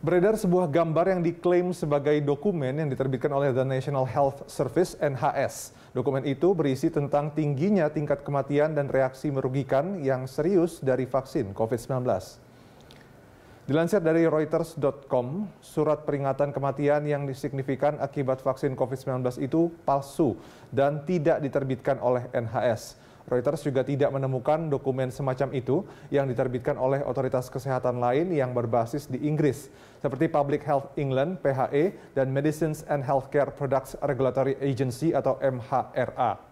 Beredar sebuah gambar yang diklaim sebagai dokumen yang diterbitkan oleh The National Health Service (NHS). Dokumen itu berisi tentang tingginya tingkat kematian dan reaksi merugikan yang serius dari vaksin COVID-19. Dilansir dari Reuters.com, surat peringatan kematian yang disignifikan akibat vaksin COVID-19 itu palsu dan tidak diterbitkan oleh NHS. Reuters juga tidak menemukan dokumen semacam itu yang diterbitkan oleh otoritas kesehatan lain yang berbasis di Inggris, seperti Public Health England (PHE) dan Medicines and Healthcare Products Regulatory Agency atau MHRA.